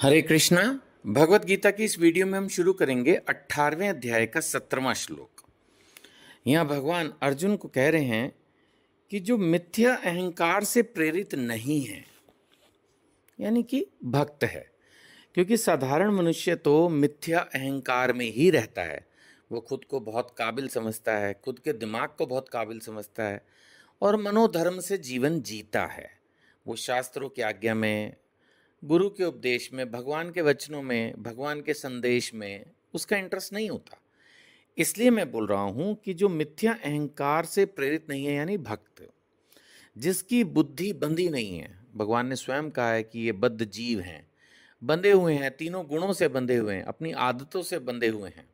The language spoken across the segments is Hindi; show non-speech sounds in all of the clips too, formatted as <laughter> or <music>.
हरे कृष्णा भगवत गीता की इस वीडियो में हम शुरू करेंगे 18वें अध्याय का सत्रवा श्लोक यहाँ भगवान अर्जुन को कह रहे हैं कि जो मिथ्या अहंकार से प्रेरित नहीं है यानी कि भक्त है क्योंकि साधारण मनुष्य तो मिथ्या अहंकार में ही रहता है वो खुद को बहुत काबिल समझता है खुद के दिमाग को बहुत काबिल समझता है और मनोधर्म से जीवन जीता है वो शास्त्रों की आज्ञा में गुरु के उपदेश में भगवान के वचनों में भगवान के संदेश में उसका इंटरेस्ट नहीं होता इसलिए मैं बोल रहा हूँ कि जो मिथ्या अहंकार से प्रेरित नहीं है यानी भक्त जिसकी बुद्धि बंधी नहीं है भगवान ने स्वयं कहा है कि ये बद्ध जीव हैं बंधे हुए हैं तीनों गुणों से बंधे हुए हैं अपनी आदतों से बंधे हुए हैं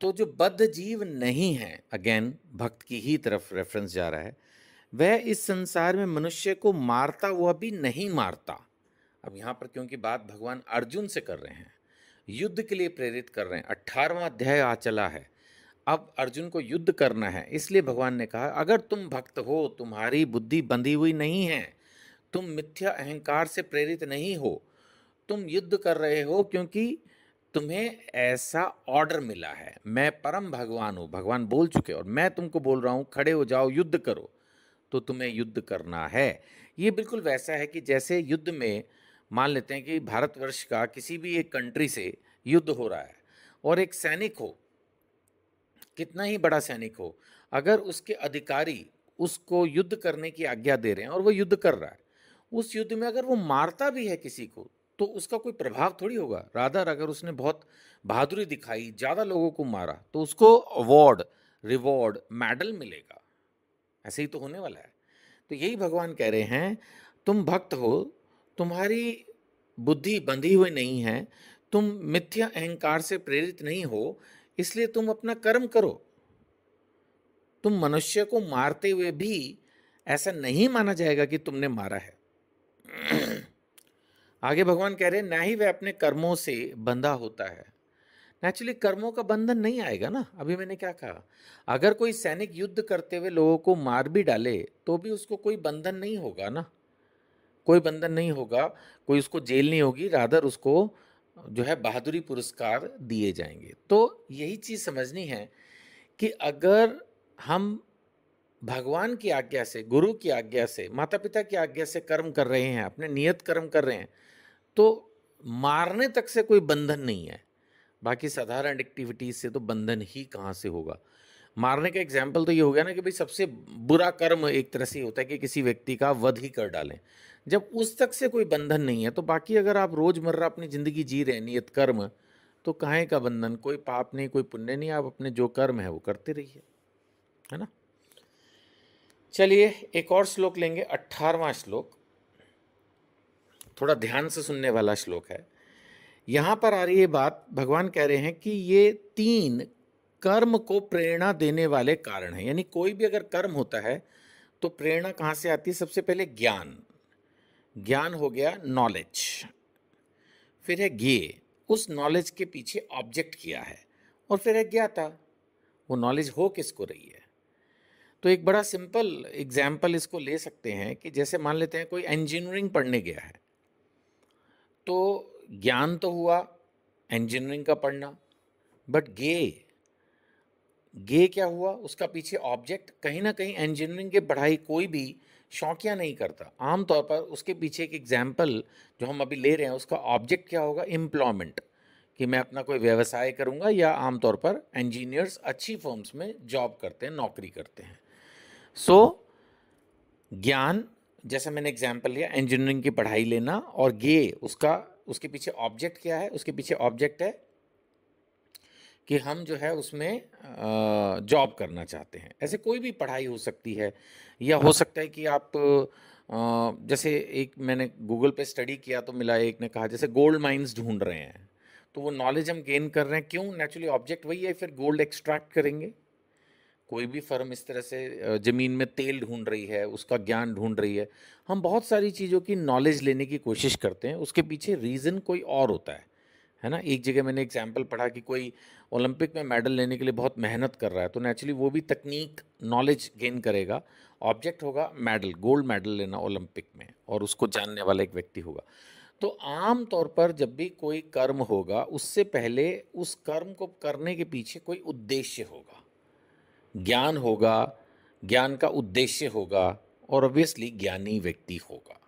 तो जो बद्ध जीव नहीं है अगेन भक्त की ही तरफ रेफरेंस जा रहा है वह इस संसार में मनुष्य को मारता हुआ भी नहीं मारता अब यहाँ पर क्योंकि बात भगवान अर्जुन से कर रहे हैं युद्ध के लिए प्रेरित कर रहे हैं अट्ठारहवा अध्याय आ चला है अब अर्जुन को युद्ध करना है इसलिए भगवान ने कहा अगर तुम भक्त हो तुम्हारी बुद्धि बंधी हुई नहीं है तुम मिथ्या अहंकार से प्रेरित नहीं हो तुम युद्ध कर रहे हो क्योंकि तुम्हें ऐसा ऑर्डर मिला है मैं परम भगवान हूँ भगवान बोल चुके और मैं तुमको बोल रहा हूँ खड़े हो जाओ युद्ध करो तो तुम्हें युद्ध करना है ये बिल्कुल वैसा है कि जैसे युद्ध में मान लेते हैं कि भारतवर्ष का किसी भी एक कंट्री से युद्ध हो रहा है और एक सैनिक हो कितना ही बड़ा सैनिक हो अगर उसके अधिकारी उसको युद्ध करने की आज्ञा दे रहे हैं और वो युद्ध कर रहा है उस युद्ध में अगर वो मारता भी है किसी को तो उसका कोई प्रभाव थोड़ी होगा राधर अगर उसने बहुत बहादुरी दिखाई ज़्यादा लोगों को मारा तो उसको अवार्ड रिवॉर्ड मेडल मिलेगा ऐसे ही तो होने वाला है तो यही भगवान कह रहे हैं तुम भक्त हो तुम्हारी बुद्धि बंधी हुई नहीं है तुम मिथ्या अहंकार से प्रेरित नहीं हो इसलिए तुम अपना कर्म करो तुम मनुष्य को मारते हुए भी ऐसा नहीं माना जाएगा कि तुमने मारा है <clears throat> आगे भगवान कह रहे ना ही वह अपने कर्मों से बंधा होता है नेचुरली कर्मों का बंधन नहीं आएगा ना अभी मैंने क्या कहा अगर कोई सैनिक युद्ध करते हुए लोगों को मार भी डाले तो भी उसको कोई बंधन नहीं होगा ना कोई बंधन नहीं होगा कोई उसको जेल नहीं होगी रादर उसको जो है बहादुरी पुरस्कार दिए जाएंगे तो यही चीज़ समझनी है कि अगर हम भगवान की आज्ञा से गुरु की आज्ञा से माता पिता की आज्ञा से कर्म कर रहे हैं अपने नियत कर्म कर रहे हैं तो मारने तक से कोई बंधन नहीं है बाकी साधारण एक्टिविटीज़ से तो बंधन ही कहाँ से होगा मारने का एग्जाम्पल तो ये हो गया ना कि भाई सबसे बुरा कर्म एक तरह से होता है कि किसी व्यक्ति का वध ही कर डालें जब उस तक से कोई बंधन नहीं है तो बाकी अगर आप रोज़मर्रा अपनी ज़िंदगी जी रहे नियत कर्म तो कहा का बंधन कोई पाप नहीं कोई पुण्य नहीं आप अपने जो कर्म है वो करते रहिए है ना चलिए एक और श्लोक लेंगे अट्ठारवा श्लोक थोड़ा ध्यान से सुनने वाला श्लोक है यहाँ पर आ रही है बात भगवान कह रहे हैं कि ये तीन कर्म को प्रेरणा देने वाले कारण हैं यानी कोई भी अगर कर्म होता है तो प्रेरणा कहाँ से आती है सबसे पहले ज्ञान ज्ञान हो गया नॉलेज फिर है ज्ञे उस नॉलेज के पीछे ऑब्जेक्ट किया है और फिर है ज्ञाता वो नॉलेज हो किसको रही है तो एक बड़ा सिंपल एग्जाम्पल इसको ले सकते हैं कि जैसे मान लेते हैं कोई इंजीनियरिंग पढ़ने गया है तो ज्ञान तो हुआ इंजीनियरिंग का पढ़ना बट गे गे क्या हुआ उसका पीछे ऑब्जेक्ट कहीं ना कहीं इंजीनियरिंग के पढ़ाई कोई भी शौकिया नहीं करता आमतौर पर उसके पीछे एक एग्जाम्पल जो हम अभी ले रहे हैं उसका ऑब्जेक्ट क्या होगा एम्प्लॉयमेंट कि मैं अपना कोई व्यवसाय करूँगा या आमतौर पर इंजीनियर्स अच्छी फॉर्म्स में जॉब करते हैं नौकरी करते हैं सो so, ज्ञान जैसे मैंने एग्जाम्पल लिया इंजीनियरिंग की पढ़ाई लेना और ये उसका उसके पीछे ऑब्जेक्ट क्या है उसके पीछे ऑब्जेक्ट है कि हम जो है उसमें जॉब करना चाहते हैं ऐसे कोई भी पढ़ाई हो सकती है या हो सकता है कि आप जैसे एक मैंने गूगल पे स्टडी किया तो मिला एक ने कहा जैसे गोल्ड माइंस ढूंढ रहे हैं तो वो नॉलेज हम गेन कर रहे हैं क्यों नेचुरली ऑब्जेक्ट वही है फिर गोल्ड एक्सट्रैक्ट करेंगे कोई भी फर्म इस तरह से ज़मीन में तेल ढूंढ रही है उसका ज्ञान ढूंढ रही है हम बहुत सारी चीज़ों की नॉलेज लेने की कोशिश करते हैं उसके पीछे रीज़न कोई और होता है है ना एक जगह मैंने एग्जाम्पल पढ़ा कि कोई ओलंपिक में मेडल लेने के लिए बहुत मेहनत कर रहा है तो नेचुरली वो भी तकनीक नॉलेज गेन करेगा ऑब्जेक्ट होगा मेडल गोल्ड मेडल लेना ओलंपिक में और उसको जानने वाला एक व्यक्ति होगा तो आम तौर पर जब भी कोई कर्म होगा उससे पहले उस कर्म को करने के पीछे कोई उद्देश्य होगा ज्ञान होगा ज्ञान का उद्देश्य होगा और ऑब्वियसली ज्ञानी व्यक्ति होगा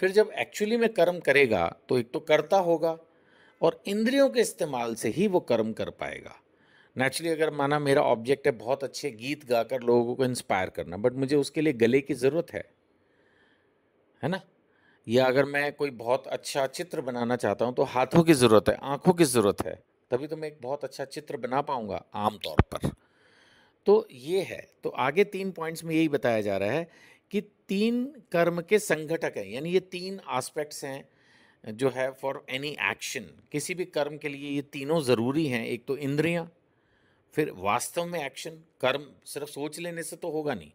फिर जब एक्चुअली में कर्म करेगा तो एक तो करता होगा और इंद्रियों के इस्तेमाल से ही वो कर्म कर पाएगा नेचुरली अगर माना मेरा ऑब्जेक्ट है बहुत अच्छे गीत गाकर लोगों को इंस्पायर करना बट मुझे उसके लिए गले की ज़रूरत है है ना या अगर मैं कोई बहुत अच्छा चित्र बनाना चाहता हूँ तो हाथों की ज़रूरत है आँखों की ज़रूरत है तभी तो मैं एक बहुत अच्छा चित्र बना पाऊँगा आमतौर पर तो ये है तो आगे तीन पॉइंट्स में यही बताया जा रहा है कि तीन कर्म के संगठक हैं यानी ये तीन आस्पेक्ट्स हैं जो है फॉर एनी एक्शन किसी भी कर्म के लिए ये तीनों ज़रूरी हैं एक तो इंद्रियां फिर वास्तव में एक्शन कर्म सिर्फ सोच लेने से तो होगा नहीं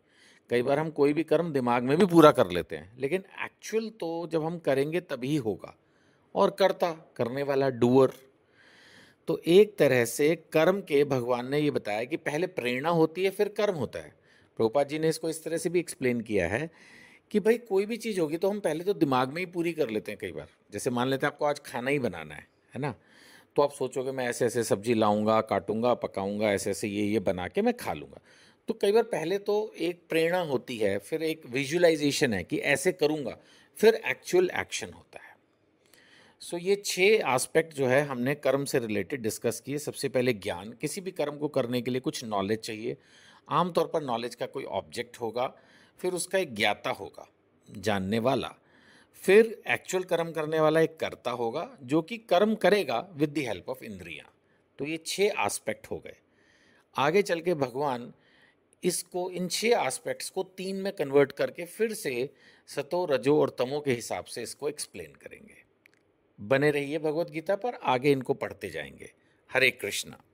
कई बार हम कोई भी कर्म दिमाग में भी पूरा कर लेते हैं लेकिन एक्चुअल तो जब हम करेंगे तभी होगा और करता करने वाला डूअर तो एक तरह से कर्म के भगवान ने ये बताया कि पहले प्रेरणा होती है फिर कर्म होता है प्रोपा जी ने इसको इस तरह से भी एक्सप्लेन किया है कि भाई कोई भी चीज़ होगी तो हम पहले तो दिमाग में ही पूरी कर लेते हैं कई बार जैसे मान लेते हैं आपको आज खाना ही बनाना है है ना तो आप सोचोगे मैं ऐसे ऐसे सब्जी लाऊंगा काटूंगा पकाऊंगा ऐसे ऐसे ये ये बना के मैं खा लूँगा तो कई बार पहले तो एक प्रेरणा होती है फिर एक विजुअलाइजेशन है कि ऐसे करूँगा फिर एक्चुअल एक्शन होता है सो so, ये छः आस्पेक्ट जो है हमने कर्म से रिलेटेड डिस्कस किए सबसे पहले ज्ञान किसी भी कर्म को करने के लिए कुछ नॉलेज चाहिए आमतौर पर नॉलेज का कोई ऑब्जेक्ट होगा फिर उसका एक ज्ञाता होगा जानने वाला फिर एक्चुअल कर्म करने वाला एक कर्ता होगा जो कि कर्म करेगा विद द हेल्प ऑफ इंद्रियां तो ये छह आस्पेक्ट हो गए आगे चल के भगवान इसको इन छह एस्पेक्ट्स को तीन में कन्वर्ट करके फिर से सतो रजो और तमो के हिसाब से इसको एक्सप्लेन करेंगे बने रहिए भगवत गीता पर आगे इनको पढ़ते जाएंगे हरे कृष्णा